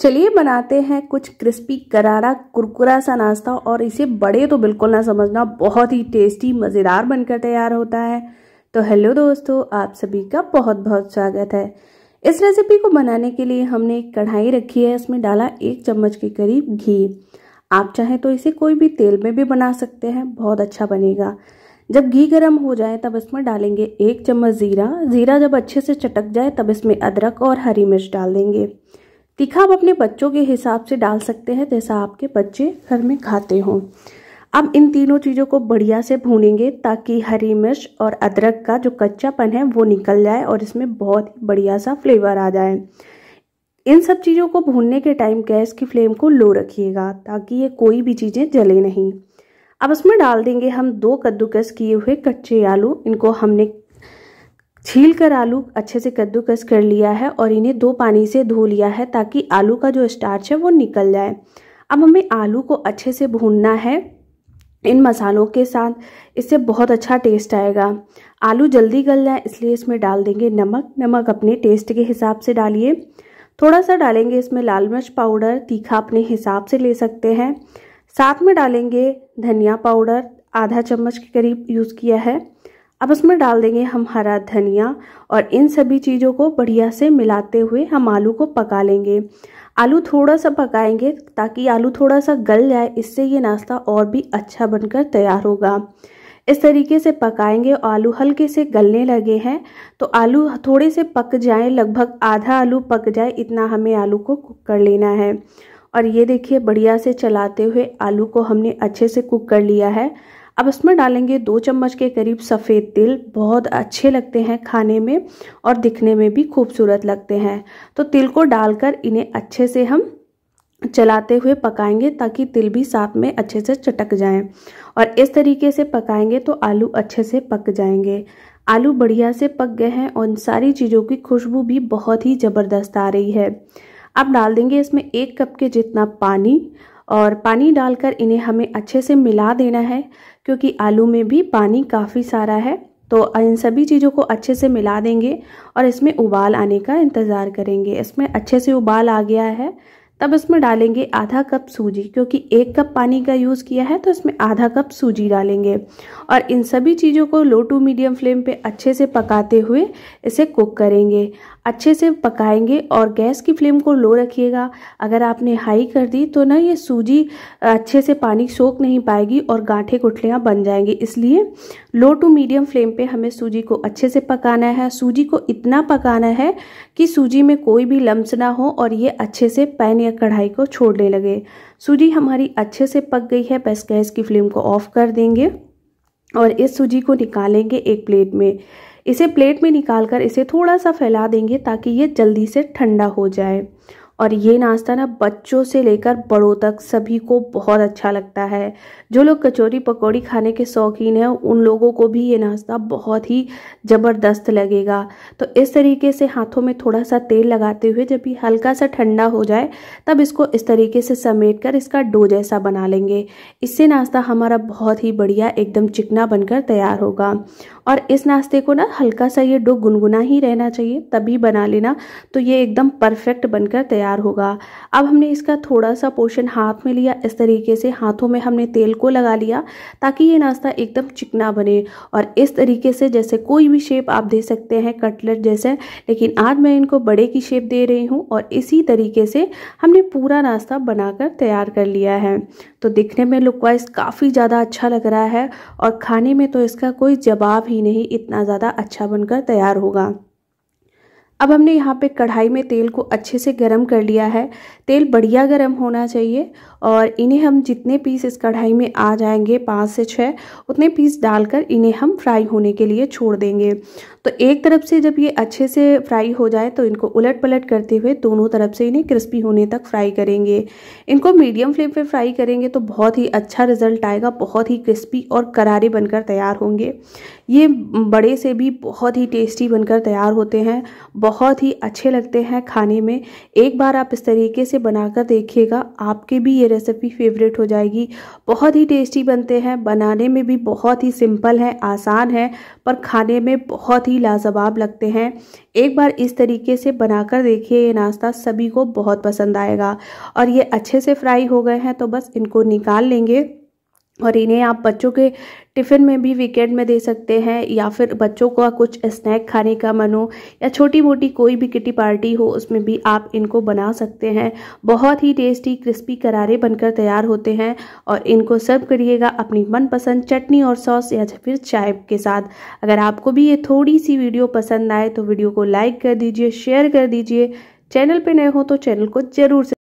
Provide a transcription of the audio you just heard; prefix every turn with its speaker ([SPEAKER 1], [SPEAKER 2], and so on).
[SPEAKER 1] चलिए बनाते हैं कुछ क्रिस्पी करारा कुरकुरा सा नाश्ता और इसे बड़े तो बिल्कुल ना समझना बहुत ही टेस्टी मज़ेदार बनकर तैयार होता है तो हेलो दोस्तों आप सभी का बहुत बहुत स्वागत है इस रेसिपी को बनाने के लिए हमने एक कढ़ाई रखी है इसमें डाला एक चम्मच के करीब घी आप चाहें तो इसे कोई भी तेल में भी बना सकते हैं बहुत अच्छा बनेगा जब घी गर्म हो जाए तब इसमें डालेंगे एक चम्मच ज़ीरा ज़ीरा जब अच्छे से चटक जाए तब इसमें अदरक और हरी मिर्च डाल देंगे तीखा आप अपने बच्चों के हिसाब से डाल सकते हैं जैसा आपके बच्चे घर में खाते हों अब इन तीनों चीज़ों को बढ़िया से भूनेंगे ताकि हरी मिर्च और अदरक का जो कच्चापन है वो निकल जाए और इसमें बहुत ही बढ़िया सा फ्लेवर आ जाए इन सब चीज़ों को भूनने के टाइम गैस की फ्लेम को लो रखिएगा ताकि ये कोई भी चीज़ें जले नहीं अब इसमें डाल देंगे हम दो कद्दूकस किए हुए कच्चे आलू इनको हमने छील कर आलू अच्छे से कद्दूकस कर लिया है और इन्हें दो पानी से धो लिया है ताकि आलू का जो स्टार्च है वो निकल जाए अब हमें आलू को अच्छे से भूनना है इन मसालों के साथ इससे बहुत अच्छा टेस्ट आएगा आलू जल्दी गल जाए इसलिए इसमें डाल देंगे नमक नमक अपने टेस्ट के हिसाब से डालिए थोड़ा सा डालेंगे इसमें लाल मिर्च पाउडर तीखा अपने हिसाब से ले सकते हैं साथ में डालेंगे धनिया पाउडर आधा चम्मच के करीब यूज़ किया है अब उसमें डाल देंगे हम हरा धनिया और इन सभी चीज़ों को बढ़िया से मिलाते हुए हम आलू को पका लेंगे आलू थोड़ा सा पकाएंगे ताकि आलू थोड़ा सा गल जाए इससे ये नाश्ता और भी अच्छा बनकर तैयार होगा इस तरीके से पकाएंगे आलू हल्के से गलने लगे हैं तो आलू थोड़े से पक जाए लगभग आधा आलू पक जाए इतना हमें आलू को कुक कर लेना है और ये देखिए बढ़िया से चलाते हुए आलू को हमने अच्छे से कुक कर लिया है अब इसमें डालेंगे दो चम्मच के करीब सफ़ेद तिल बहुत अच्छे लगते हैं खाने में और दिखने में भी खूबसूरत लगते हैं तो तिल को डालकर इन्हें अच्छे से हम चलाते हुए पकाएंगे ताकि तिल भी साथ में अच्छे से चटक जाएं और इस तरीके से पकाएंगे तो आलू अच्छे से पक जाएंगे आलू बढ़िया से पक गए हैं और इन सारी चीज़ों की खुशबू भी बहुत ही ज़बरदस्त आ रही है अब डाल देंगे इसमें एक कप के जितना पानी और पानी डालकर इन्हें हमें अच्छे से मिला देना है क्योंकि आलू में भी पानी काफ़ी सारा है तो इन सभी चीज़ों को अच्छे से मिला देंगे और इसमें उबाल आने का इंतज़ार करेंगे इसमें अच्छे से उबाल आ गया है तब इसमें डालेंगे आधा कप सूजी क्योंकि एक कप पानी का यूज़ किया है तो इसमें आधा कप सूजी डालेंगे और इन सभी चीज़ों को लो टू मीडियम फ्लेम पे अच्छे से पकाते हुए इसे कुक करेंगे अच्छे से पकाएंगे और गैस की फ्लेम को लो रखिएगा अगर आपने हाई कर दी तो ना ये सूजी अच्छे से पानी सोख नहीं पाएगी और गांठे कुठलियाँ बन जाएंगी इसलिए लो टू मीडियम फ्लेम पे हमें सूजी को अच्छे से पकाना है सूजी को इतना पकाना है कि सूजी में कोई भी लम्स ना हो और ये अच्छे से पैन या कढ़ाई को छोड़ने लगे सूजी हमारी अच्छे से पक गई है बस गैस की फ्लेम को ऑफ कर देंगे और इस सूजी को निकालेंगे एक प्लेट में इसे प्लेट में निकाल कर इसे थोड़ा सा फैला देंगे ताकि ये जल्दी से ठंडा हो जाए और ये नाश्ता ना बच्चों से लेकर बड़ों तक सभी को बहुत अच्छा लगता है जो लोग कचौरी पकौड़ी खाने के शौकीन हैं उन लोगों को भी ये नाश्ता बहुत ही ज़बरदस्त लगेगा तो इस तरीके से हाथों में थोड़ा सा तेल लगाते हुए जब ये हल्का सा ठंडा हो जाए तब इसको इस तरीके से समेट कर इसका डो जैसा बना लेंगे इससे नाश्ता हमारा बहुत ही बढ़िया एकदम चिकना बनकर तैयार होगा और इस नाश्ते को ना हल्का सा ये डो गुनगुना ही रहना चाहिए तभी बना लेना तो ये एकदम परफेक्ट बनकर तैयार होगा अब हमने इसका थोड़ा सा पोर्शन हाथ में लिया इस तरीके से हाथों में हमने तेल को लगा लिया ताकि ये नाश्ता एकदम चिकना बने और इस तरीके से जैसे कोई भी शेप आप दे सकते हैं कटलेट जैसे लेकिन आज मैं इनको बड़े की शेप दे रही हूँ और इसी तरीके से हमने पूरा नाश्ता बनाकर तैयार कर लिया है तो दिखने में लुक वाइज काफ़ी ज़्यादा अच्छा लग रहा है और खाने में तो इसका कोई जवाब ही नहीं इतना ज़्यादा अच्छा बनकर तैयार होगा अब हमने यहाँ पे कढ़ाई में तेल को अच्छे से गरम कर लिया है तेल बढ़िया गरम होना चाहिए और इन्हें हम जितने पीस इस कढ़ाई में आ जाएंगे पाँच से छः उतने पीस डालकर इन्हें हम फ्राई होने के लिए छोड़ देंगे तो एक तरफ से जब ये अच्छे से फ्राई हो जाए तो इनको उलट पलट करते हुए दोनों तरफ से इन्हें क्रिस्पी होने तक फ्राई करेंगे इनको मीडियम फ्लेम पर फ्राई करेंगे तो बहुत ही अच्छा रिजल्ट आएगा बहुत ही क्रिस्पी और करारे बनकर तैयार होंगे ये बड़े से भी बहुत ही टेस्टी बनकर तैयार होते हैं बहुत ही अच्छे लगते हैं खाने में एक बार आप इस तरीके से बनाकर देखिएगा आपके भी ये रेसिपी फेवरेट हो जाएगी बहुत ही टेस्टी बनते हैं बनाने में भी बहुत ही सिंपल है आसान है पर खाने में बहुत ही लाजवाब लगते हैं एक बार इस तरीके से बनाकर देखिए ये नाश्ता सभी को बहुत पसंद आएगा और ये अच्छे से फ्राई हो गए हैं तो बस इनको निकाल लेंगे और इन्हें आप बच्चों के टिफ़िन में भी वीकेंड में दे सकते हैं या फिर बच्चों का कुछ स्नैक खाने का मन हो या छोटी मोटी कोई भी किटी पार्टी हो उसमें भी आप इनको बना सकते हैं बहुत ही टेस्टी क्रिस्पी करारे बनकर तैयार होते हैं और इनको सर्व करिएगा अपनी मनपसंद चटनी और सॉस या फिर चाय के साथ अगर आपको भी ये थोड़ी सी वीडियो पसंद आए तो वीडियो को लाइक कर दीजिए शेयर कर दीजिए चैनल पर नए हो तो चैनल को ज़रूर